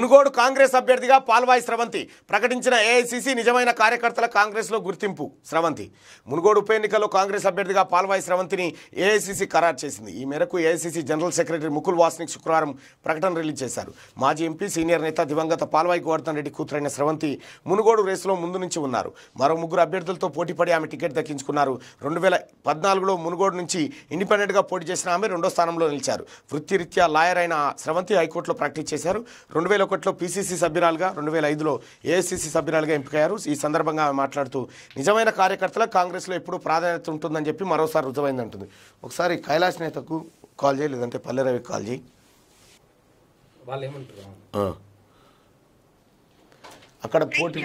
మునుగోడు కాంగ్రెస్ అభ్యర్థిగా పాల్వాయి స్రవంతి ప్రకటించిన ఏఐసిసి నిజమైన కార్యకర్తల కాంగ్రెస్లో గుర్తింపు స్రవంతి మునుగోడు ఉప ఎన్నికల్లో కాంగ్రెస్ అభ్యర్థిగా పాల్వాయి స్రవంతిని ఏఐసిసి ఖరారు చేసింది ఈ మేరకు AICC general secretary Mukul Wasnik శుక్రవారం ప్రకటన రిలీజ్ చేశారు మాజీ ఎంపీ సీనియర్ నేత దివంగత పాల్వాయి గోవర్ధన్ రెడ్డి కూతురైన స్రవంతి మునుగోడు రేసులో ముందు నుంచి ఉన్నారు మరో ముగ్గురు అభ్యర్థులతో పోటీపడి ఆమె టికెట్ దక్కించుకున్నారు రెండు వేల పద్నాలుగులో మునుగోడు నుంచి ఇండిపెండెంట్గా పోటీ చేసిన ఆమె రెండో స్థానంలో నిలిచారు వృత్తిరీత్యా లాయర్ అయిన స్రవంతి హైకోర్టులో ప్రాక్టీస్ చేశారు రెండు వేల ఒకటిలో పీసీసీ సభ్యురాలుగా రెండు వేల ఐదులో ఏఐసిసి సభ్యురాలుగా ఎంపికయ్యారు ఈ సందర్భంగా మాట్లాడుతూ నిజమైన కార్యకర్తలకు కాంగ్రెస్లో ఎప్పుడు ప్రాధాన్యత ఉంటుందని చెప్పి మరోసారి రుజువైంది అంటుంది ఒకసారి కైలాస్ నేతకు కాల్ చేయి లేదంటే పల్లె రవికి కాల్ చేయి అక్కడ పోటీ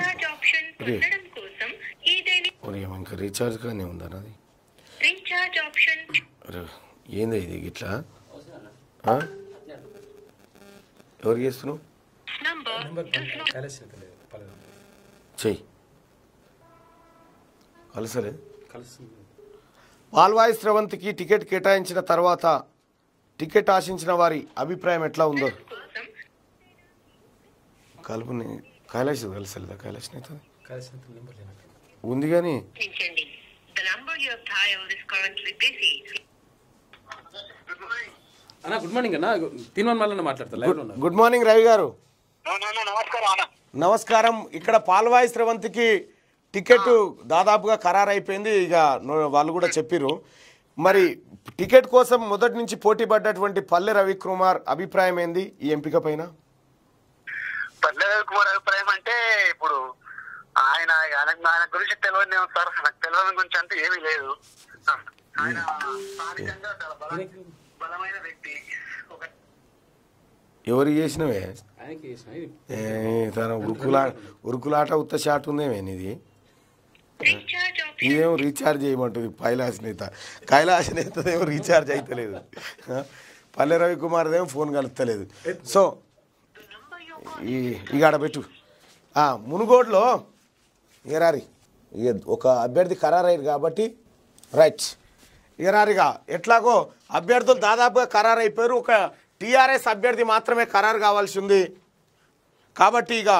రీఛార్జ్ కానీ ఉందా అది ఏంది ఇది ఇట్లా ఎవరు చేస్తున్నావు చెయ్యి కలిసలే టికెట్ కేటాయించిన తర్వాత టికెట్ ఆశించిన వారి అభిప్రాయం ఎట్లా ఉందో కలుపుని కైలాష్ కలిసలేదా కైలాష్ ఉంది కానీ గుడ్ మార్నింగ్ అన్న తీర్మాన్ మళ్ళీ మాట్లాడతా గుడ్ మార్నింగ్ రవి గారు నమస్కారం ఇక్కడ పాల్వాయి స్రవంతికి టికెట్ దాదాపుగా ఖరారైపోయింది ఇక వాళ్ళు కూడా చెప్పిర్రు మరి టికెట్ కోసం మొదటి నుంచి పోటీ పడ్డటువంటి పల్లె రవికుమార్ అభిప్రాయం ఏంది ఈ ఎంపిక పైన పల్లె రవికుమార్ అభిప్రాయం అంటే ఇప్పుడు ఆయన ఆయన గురించి తెలియదు సార్ నాకు తెలియని గురించి అంటే ఏమీ లేదు ఆయన బలమైన వ్యక్తి ఎవరు చేసినవే తన ఉరుకులా ఉరుకులాట ఉత్త షాట్ ఉందేమే నీది ఇదేం రీఛార్జ్ చేయమంటుంది కైలాస నేత కైలాస్ నేతదేమో రీఛార్జ్ అవుతలేదు పల్లె రవికుమార్దేమో ఫోన్ కలుస్తలేదు సో ఈ ఆడ పెట్టు మునుగోడులో ఎరారి ఒక అభ్యర్థి ఖరారయ్యారు కాబట్టి రైట్ ఎరారిగా ఎట్లాగో అభ్యర్థులు దాదాపుగా ఖరారైపోయారు ఒక టీఆర్ఎస్ అభ్యర్థి మాత్రమే ఖరారు కావాల్సి ఉంది కాబట్టి ఇక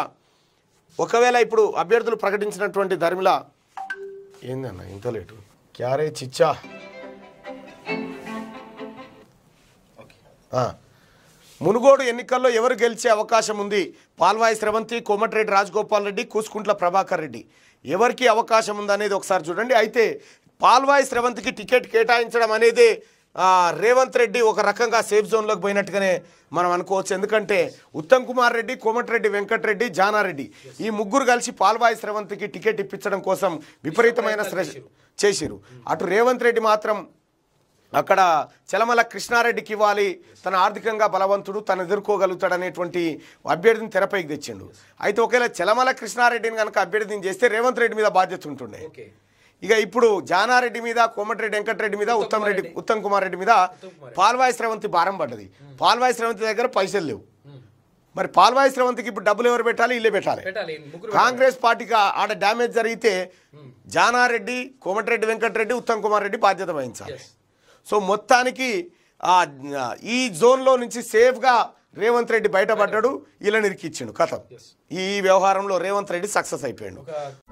ఒకవేళ ఇప్పుడు అభ్యర్థులు ప్రకటించినటువంటి ధర్మిల ఏందన్న ఇంత లేటు క్యారే చిచ్చా మునుగోడు ఎన్నికల్లో ఎవరు గెలిచే అవకాశం ఉంది పాల్వాయి స్రవంతి కోమటిరెడ్డి రాజగోపాల్ రెడ్డి కూసుకుంట్ల ప్రభాకర్ రెడ్డి ఎవరికి అవకాశం ఉందనేది ఒకసారి చూడండి అయితే పాల్వాయి స్రవంతికి టికెట్ కేటాయించడం అనేది రేవంత్ రెడ్డి ఒక రకంగా సేఫ్ జోన్లోకి పోయినట్టుగానే మనం అనుకోవచ్చు ఎందుకంటే ఉత్తమ్ కుమార్ రెడ్డి కోమటిరెడ్డి వెంకటరెడ్డి జానారెడ్డి ఈ ముగ్గురు కలిసి పాల్వాయి శ్రవంత్కి టికెట్ ఇప్పించడం కోసం విపరీతమైన చేసిరు అటు రేవంత్ రెడ్డి మాత్రం అక్కడ చలమల కృష్ణారెడ్డికి ఇవ్వాలి తన ఆర్థికంగా బలవంతుడు తను ఎదుర్కోగలుగుతాడనేటువంటి అభ్యర్థిని తెరపైకి తెచ్చిండు అయితే ఒకవేళ చలమల కృష్ణారెడ్డిని కనుక అభ్యర్థిని చేస్తే రేవంత్ రెడ్డి మీద బాధ్యత ఉంటుండే ఇక ఇప్పుడు జానారెడ్డి మీద కోమటిరెడ్డి వెంకటరెడ్డి మీద ఉత్తమ్ రెడ్డి ఉత్తమ్ కుమార్ రెడ్డి మీద పాల్వాయి శ్రవంతి భారం పడ్డది పాల్వాయి శ్రవంతి దగ్గర పైసలు లేవు మరి పాల్వాయి స్రవంతికి ఇప్పుడు డబ్బులు ఎవరు పెట్టాలి ఇల్లే పెట్టాలి కాంగ్రెస్ పార్టీకి ఆడ డ్యామేజ్ జరిగితే జానారెడ్డి కోమటిరెడ్డి వెంకటరెడ్డి ఉత్తమ్ కుమార్ రెడ్డి బాధ్యత వహించాలి సో మొత్తానికి ఈ జోన్లో నుంచి సేఫ్గా రేవంత్ రెడ్డి బయటపడ్డాడు ఇలా నిరికిచ్చిండు కథం ఈ వ్యవహారంలో రేవంత్ రెడ్డి సక్సెస్ అయిపోయాడు